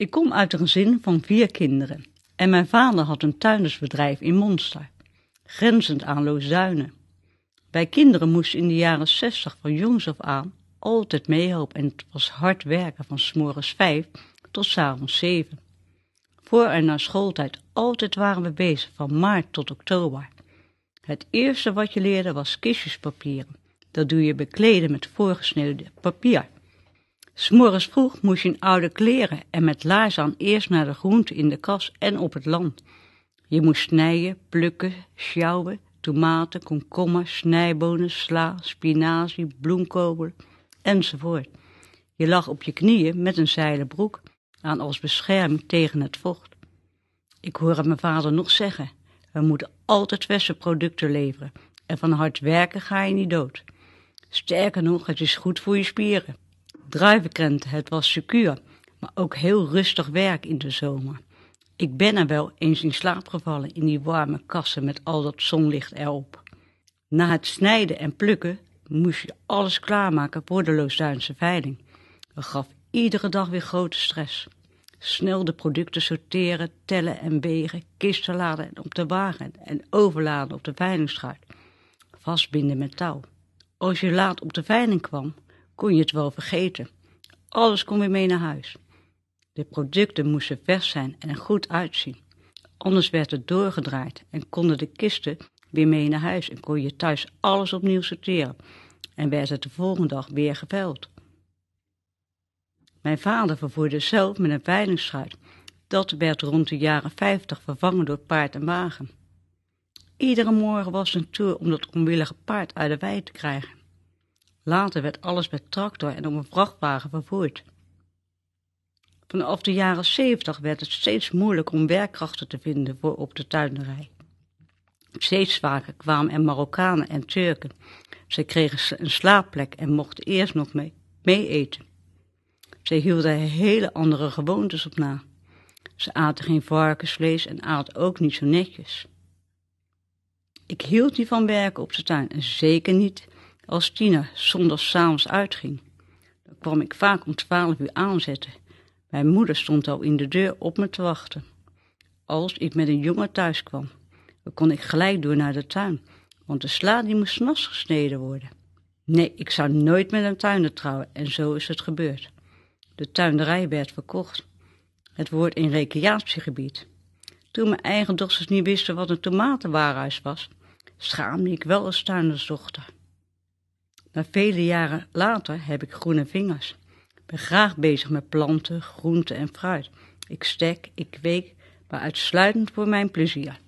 Ik kom uit een gezin van vier kinderen en mijn vader had een tuindersbedrijf in Monster, grenzend aan Lozuinen. Wij kinderen moesten in de jaren zestig van jongs af aan altijd meehelpen en het was hard werken van s'morgens vijf tot s'avonds zeven. Voor en na schooltijd altijd waren we bezig van maart tot oktober. Het eerste wat je leerde was kistjespapieren. Dat doe je bekleden met voorgesneden papier. S'morgens vroeg moest je in oude kleren en met laars aan eerst naar de groente in de kas en op het land. Je moest snijden, plukken, sjouwen, tomaten, komkommers, snijbonen, sla, spinazie, bloemkool enzovoort. Je lag op je knieën met een zijden broek aan als bescherming tegen het vocht. Ik hoor mijn vader nog zeggen: we moeten altijd verse producten leveren en van hard werken ga je niet dood. Sterker nog, het is goed voor je spieren druivenkrent, het was secuur, maar ook heel rustig werk in de zomer. Ik ben er wel eens in slaap gevallen in die warme kassen met al dat zonlicht erop. Na het snijden en plukken moest je alles klaarmaken voor de Loosduinse veiling. Dat gaf iedere dag weer grote stress. Snel de producten sorteren, tellen en wegen, kisten laden en op de wagen en overladen op de veilingschuit. Vastbinden met touw. Als je laat op de veiling kwam, kon je het wel vergeten. Alles kon weer mee naar huis. De producten moesten vers zijn en er goed uitzien. Anders werd het doorgedraaid en konden de kisten weer mee naar huis en kon je thuis alles opnieuw sorteren. En werd het de volgende dag weer geveld. Mijn vader vervoerde zelf met een veilingsschuit. Dat werd rond de jaren 50 vervangen door paard en wagen. Iedere morgen was een tour om dat onwillige paard uit de wei te krijgen. Later werd alles met tractor en op een vrachtwagen vervoerd. Vanaf de jaren 70 werd het steeds moeilijk om werkkrachten te vinden voor op de tuinerij. Steeds vaker kwamen er Marokkanen en Turken. Ze kregen een slaapplek en mochten eerst nog mee, mee eten. Ze hielden hele andere gewoontes op na. Ze aten geen varkensvlees en aten ook niet zo netjes. Ik hield niet van werken op de tuin en zeker niet als Tina zondags s'avonds uitging, dan kwam ik vaak om twaalf uur aanzetten. Mijn moeder stond al in de deur op me te wachten. Als ik met een jongen thuis kwam, dan kon ik gelijk door naar de tuin, want de sla die moest nas gesneden worden. Nee, ik zou nooit met een tuinder trouwen en zo is het gebeurd. De tuinderij werd verkocht. Het wordt in recreatiegebied. Toen mijn eigen dochters niet wisten wat een tomatenwaarhuis was, schaamde ik wel als tuindersdochter. Na vele jaren later heb ik groene vingers. Ik ben graag bezig met planten, groenten en fruit. Ik stek, ik kweek, maar uitsluitend voor mijn plezier.